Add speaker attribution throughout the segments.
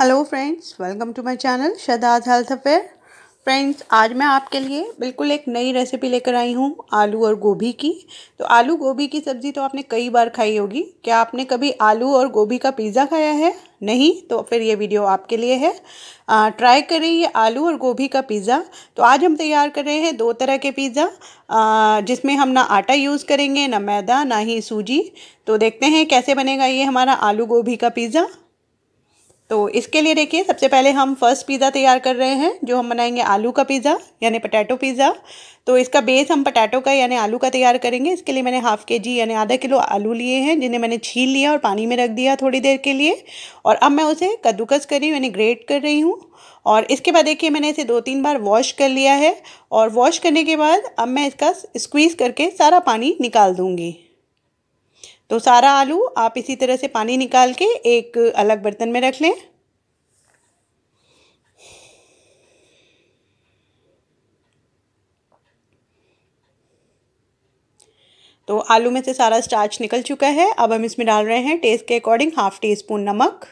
Speaker 1: hello friends welcome to my channel शदाज health affair friends आज मैं आपके लिए बिल्कुल एक नई रेसिपी लेकर आई हूँ आलू और गोभी की तो आलू गोभी की सब्ज़ी तो आपने कई बार खाई होगी क्या आपने कभी आलू और गोभी का पिज़्ज़ा खाया है नहीं तो फिर ये वीडियो आपके लिए है ट्राई करें ये आलू और गोभी का पिज़्ज़ा तो आज हम तैयार कर रहे हैं दो तरह के पिज़्ज़ा जिसमें हम ना आटा यूज़ करेंगे ना मैदा ना ही सूजी तो देखते हैं कैसे बनेगा ये हमारा आलू गोभी का पिज़्ज़ा तो इसके लिए देखिए सबसे पहले हम फर्स्ट पिज़्ज़ा तैयार कर रहे हैं जो हम बनाएंगे आलू का पिज़्ज़ा यानी पटैटो पिज़्ज़ा तो इसका बेस हम पटैटो का यानी आलू का तैयार करेंगे इसके लिए मैंने हाफ़ के जी यानी आधा किलो आलू लिए हैं जिन्हें मैंने छील लिया और पानी में रख दिया थोड़ी देर के लिए और अब मैं उसे कद्दूकस कर रही हूँ यानी ग्रेट कर रही हूँ और इसके बाद देखिए मैंने इसे दो तीन बार वॉश कर लिया है और वॉश करने के बाद अब मैं इसका स्क्वीज़ करके सारा पानी निकाल दूँगी तो सारा आलू आप इसी तरह से पानी निकाल के एक अलग बर्तन में रख लें तो आलू में से सारा स्टार्च निकल चुका है अब हम इसमें डाल रहे हैं टेस्ट के अकॉर्डिंग हाफ टी स्पून नमक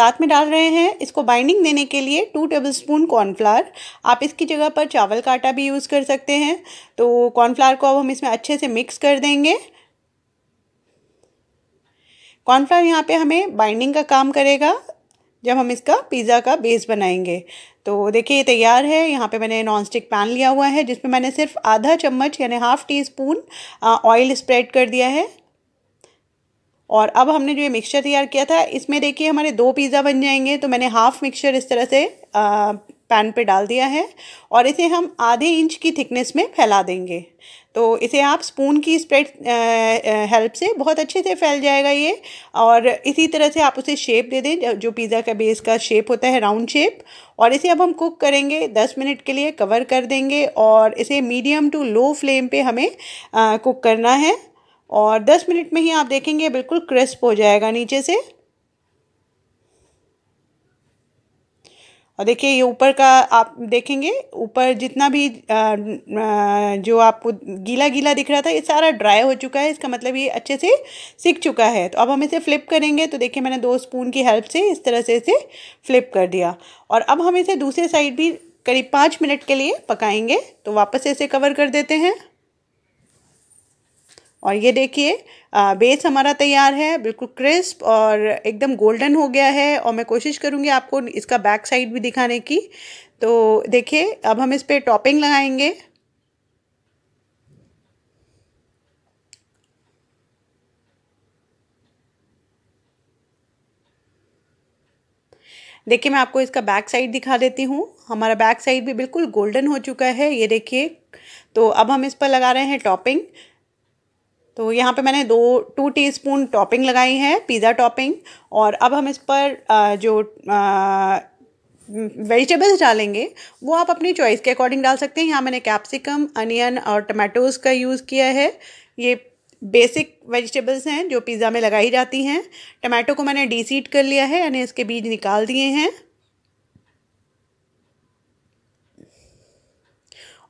Speaker 1: साथ में डाल रहे हैं इसको बाइंडिंग देने के लिए टू टेबल स्पून कॉर्नफ्लावर आप इसकी जगह पर चावल का आटा भी यूज़ कर सकते हैं तो कॉर्नफ्लावर को अब हम इसमें अच्छे से मिक्स कर देंगे कॉर्नफ्लावर यहाँ पे हमें बाइंडिंग का काम करेगा जब हम इसका पिज़्ज़ा का बेस बनाएंगे तो देखिए ये तैयार है यहाँ पे मैंने नॉन स्टिक पैन लिया हुआ है जिसमें मैंने सिर्फ आधा चम्मच यानी half teaspoon oil spread कर दिया है और अब हमने जो ये मिक्सचर तैयार किया था इसमें देखिए हमारे दो पिज़्ज़ा बन जाएंगे तो मैंने हाफ़ मिक्सचर इस तरह से पैन पे डाल दिया है और इसे हम आधे इंच की थिकनेस में फैला देंगे तो इसे आप स्पून की स्प्रेड हेल्प से बहुत अच्छे से फैल जाएगा ये और इसी तरह से आप उसे शेप दे दें जो पिज़्ज़ा का बेस का शेप होता है राउंड शेप और इसे अब हम कुक करेंगे दस मिनट के लिए कवर कर देंगे और इसे मीडियम टू लो फ्लेम पे हमें आ, कुक करना है और 10 मिनट में ही आप देखेंगे बिल्कुल क्रिस्प हो जाएगा नीचे से और देखिए ये ऊपर का आप देखेंगे ऊपर जितना भी आ, आ, जो आपको गीला गीला दिख रहा था ये सारा ड्राई हो चुका है इसका मतलब ये अच्छे से सीख चुका है तो अब हम इसे फ्लिप करेंगे तो देखिए मैंने दो स्पून की हेल्प से इस तरह से इसे फ्लिप कर दिया और अब हम इसे दूसरे साइड भी करीब पाँच मिनट के लिए पकाएंगे तो वापस इसे कवर कर देते हैं और ये देखिए बेस हमारा तैयार है बिल्कुल क्रिस्प और एकदम गोल्डन हो गया है और मैं कोशिश करूँगी आपको इसका बैक साइड भी दिखाने की तो देखिए अब हम इस पर टॉपिंग लगाएंगे देखिए मैं आपको इसका बैक साइड दिखा देती हूँ हमारा बैक साइड भी बिल्कुल गोल्डन हो चुका है ये देखिए तो अब हम इस पर लगा रहे हैं टॉपिंग तो यहाँ पे मैंने दो टू टीस्पून टॉपिंग लगाई है पिज़्ज़ा टॉपिंग और अब हम इस पर जो वेजिटेबल्स डालेंगे वो आप अपनी चॉइस के अकॉर्डिंग डाल सकते हैं यहाँ मैंने कैप्सिकम अनियन और टमाटोज़ का यूज़ किया है ये बेसिक वेजिटेबल्स हैं जो पिज़्ज़ा में लगाई जाती हैं टमाटो को मैंने डीसीड कर लिया है यानी इसके बीज निकाल दिए हैं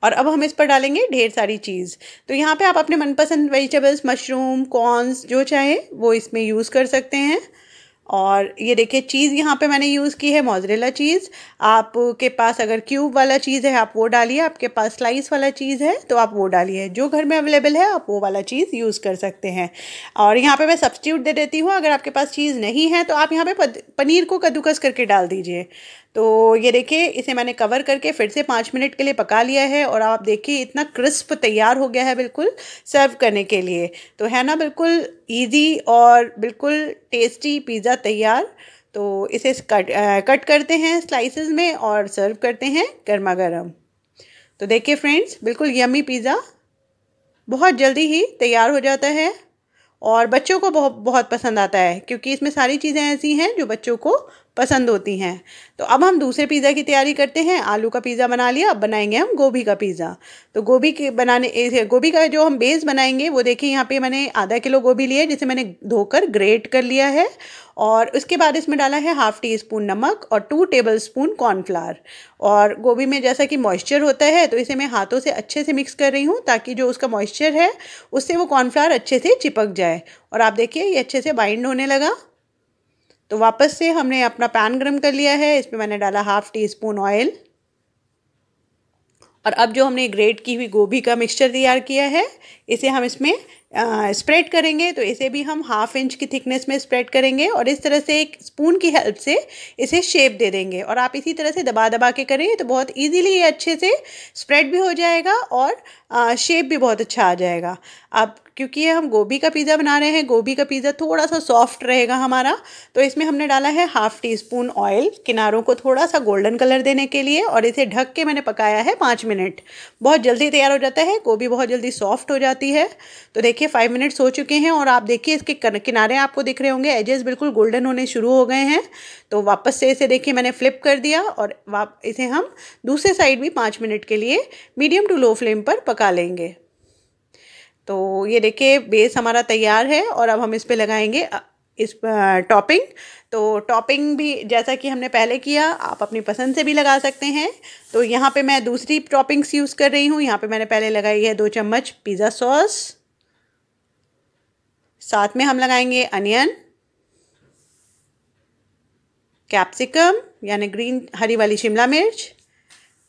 Speaker 1: और अब हम इस पर डालेंगे ढेर सारी चीज़ तो यहाँ पे आप अपने मनपसंद वेजिटेबल्स मशरूम कॉर्न्स जो चाहे वो इसमें यूज़ कर सकते हैं और ये देखिए चीज़ यहाँ पे मैंने यूज़ की है मोजरेला चीज़ आपके पास अगर क्यूब वाला चीज़ है आप वो डालिए आपके पास स्लाइस वाला चीज़ है तो आप वो डालिए जो घर में अवेलेबल है आप वो वाला चीज़ यूज़ कर सकते हैं और यहाँ पे मैं सब्सिट्यूट दे देती हूँ अगर आपके पास चीज़ नहीं है तो आप यहाँ पर पनीर को कद्दूकस करके डाल दीजिए तो ये देखिए इसे मैंने कवर करके फिर से पाँच मिनट के लिए पका लिया है और आप देखिए इतना क्रिस्प तैयार हो गया है बिल्कुल सर्व करने के लिए तो है ना बिल्कुल ईजी और बिल्कुल टेस्टी पिज़्ज़ा तैयार तो इसे कट आ, कट करते हैं स्लाइसेस में और सर्व करते हैं गर्मा गर्म तो देखिए फ्रेंड्स बिल्कुल यमी पिज़्ज़ा बहुत जल्दी ही तैयार हो जाता है और बच्चों को बहुत बहुत पसंद आता है क्योंकि इसमें सारी चीज़ें ऐसी हैं जो बच्चों को पसंद होती हैं तो अब हम दूसरे पिज़्ज़ा की तैयारी करते हैं आलू का पिज़्ज़ा बना लिया अब बनाएंगे हम गोभी का पिज़्ज़ा तो गोभी के बनाने गोभी का जो हम बेस बनाएंगे वो देखिए यहाँ पे मैंने आधा किलो गोभी लिया है जिसे मैंने धोकर ग्रेट कर लिया है और उसके बाद इसमें डाला है हाफ़ टी स्पून नमक और टू टेबल स्पून कॉर्नफ्लावर और गोभी में जैसा कि मॉइस्चर होता है तो इसे मैं हाथों से अच्छे से मिक्स कर रही हूँ ताकि जो उसका मॉइस्चर है उससे वो कॉर्नफ्लावर अच्छे से चिपक जाए और आप देखिए ये अच्छे से बाइंड होने लगा तो वापस से हमने अपना पैन गर्म कर लिया है इसमें मैंने डाला हाफ़ टी स्पून ऑयल और अब जो हमने ग्रेट की हुई गोभी का मिक्सचर तैयार किया है इसे हम इसमें स्प्रेड करेंगे तो इसे भी हम हाफ इंच की थिकनेस में स्प्रेड करेंगे और इस तरह से एक स्पून की हेल्प से इसे शेप दे देंगे और आप इसी तरह से दबा दबा के करें तो बहुत इजीली ये अच्छे से स्प्रेड भी हो जाएगा और शेप भी बहुत अच्छा आ जाएगा अब क्योंकि हम गोभी का पिज़्ज़ा बना रहे हैं गोभी का पिज़्ज़ा थोड़ा सा सॉफ्ट रहेगा हमारा तो इसमें हमने डाला है हाफ़ टी स्पून ऑयल किनारों को थोड़ा सा गोल्डन कलर देने के लिए और इसे ढक के मैंने पकाया है पाँच मिनट बहुत जल्दी तैयार हो जाता है गोभी बहुत जल्दी सॉफ्ट हो जाती जाती है तो देखिए फाइव मिनट्स हो चुके हैं और आप देखिए इसके किनारे आपको दिख रहे होंगे एजेस बिल्कुल गोल्डन होने शुरू हो गए हैं तो वापस से इसे देखिए मैंने फ्लिप कर दिया और वाप इसे हम दूसरे साइड भी पाँच मिनट के लिए मीडियम टू लो फ्लेम पर पका लेंगे तो ये देखिए बेस हमारा तैयार है और अब हम इस पर लगाएंगे इस टॉपिंग तो टॉपिंग भी जैसा कि हमने पहले किया आप अपनी पसंद से भी लगा सकते हैं तो यहाँ पे मैं दूसरी टॉपिंग्स यूज़ कर रही हूँ यहाँ पे मैंने पहले लगाई है दो चम्मच पिज़्ज़ा सॉस साथ में हम लगाएंगे अनियन कैप्सिकम यानी ग्रीन हरी वाली शिमला मिर्च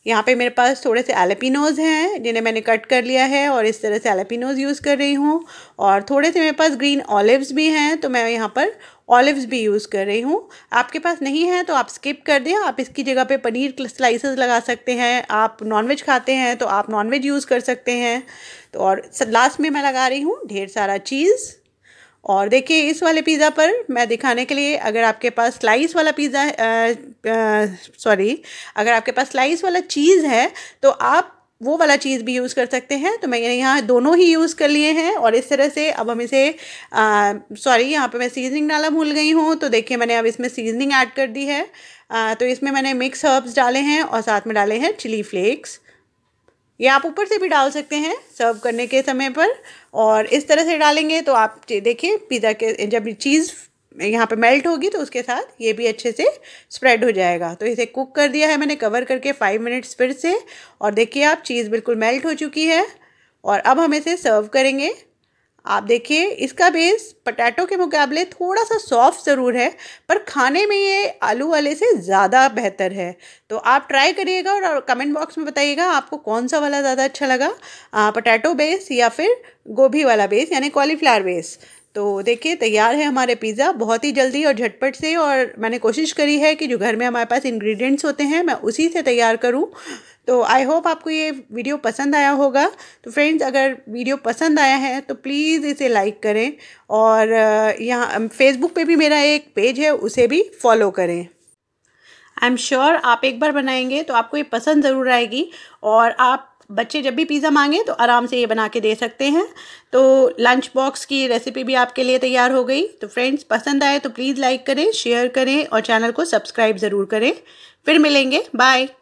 Speaker 1: यहाँ पे मेरे पास थोड़े से एलेपिनोज हैं जिन्हें मैंने कट कर लिया है और इस तरह से एलेपिनोज यूज़ कर रही हूँ और थोड़े से मेरे पास ग्रीन ऑलिव्स भी हैं तो मैं यहाँ पर ऑलिव्स भी यूज़ कर रही हूँ आपके पास नहीं है तो आप स्किप कर दें आप इसकी जगह पे पनीर स्लाइसेस लगा सकते हैं आप नॉनवेज खाते हैं तो आप नॉनवेज यूज़ कर सकते हैं तो और लास्ट में मैं लगा रही हूँ ढेर सारा चीज़ और देखिए इस वाले पिज़्ज़ा पर मैं दिखाने के लिए अगर आपके पास स्लाइस वाला पिज़्ज़ा सॉरी अगर आपके पास स्लाइस वाला चीज़ है तो आप वो वाला चीज़ भी यूज़ कर सकते हैं तो मैंने यहाँ दोनों ही यूज़ कर लिए हैं और इस तरह से अब हम इसे सॉरी यहाँ पे मैं सीजनिंग डाला भूल गई हूँ तो देखिए मैंने अब इसमें सीजनिंग ऐड कर दी है आ, तो इसमें मैंने मिक्स हर्ब्स डाले हैं और साथ में डाले हैं चिली फ्लेक्स ये आप ऊपर से भी डाल सकते हैं सर्व करने के समय पर और इस तरह से डालेंगे तो आप देखिए पिज़्ज़ा के जब चीज़ यहाँ पे मेल्ट होगी तो उसके साथ ये भी अच्छे से स्प्रेड हो जाएगा तो इसे कुक कर दिया है मैंने कवर करके फाइव मिनट्स फिर से और देखिए आप चीज़ बिल्कुल मेल्ट हो चुकी है और अब हम इसे सर्व करेंगे आप देखिए इसका बेस पटैटो के मुकाबले थोड़ा सा सॉफ्ट ज़रूर है पर खाने में ये आलू वाले से ज़्यादा बेहतर है तो आप ट्राई करिएगा और कमेंट बॉक्स में बताइएगा आपको कौन सा वाला ज़्यादा अच्छा लगा पटैटो बेस या फिर गोभी वाला बेस यानी कॉलीफ्लावर बेस तो देखिए तैयार है हमारे पिज़्ज़ा बहुत ही जल्दी और झटपट से और मैंने कोशिश करी है कि जो घर में हमारे पास इन्ग्रीडियंट्स होते हैं मैं उसी से तैयार करूँ तो आई होप आपको ये वीडियो पसंद आया होगा तो फ्रेंड्स अगर वीडियो पसंद आया है तो प्लीज़ इसे लाइक करें और यहाँ फेसबुक पे भी मेरा एक पेज है उसे भी फॉलो करें आई एम श्योर आप एक बार बनाएंगे तो आपको ये पसंद ज़रूर आएगी और आप बच्चे जब भी पिज़्ज़ा मांगे तो आराम से ये बना के दे सकते हैं तो लंच बॉक्स की रेसिपी भी आपके लिए तैयार हो गई तो फ्रेंड्स पसंद आए तो प्लीज़ लाइक करें शेयर करें और चैनल को सब्सक्राइब ज़रूर करें फिर मिलेंगे बाय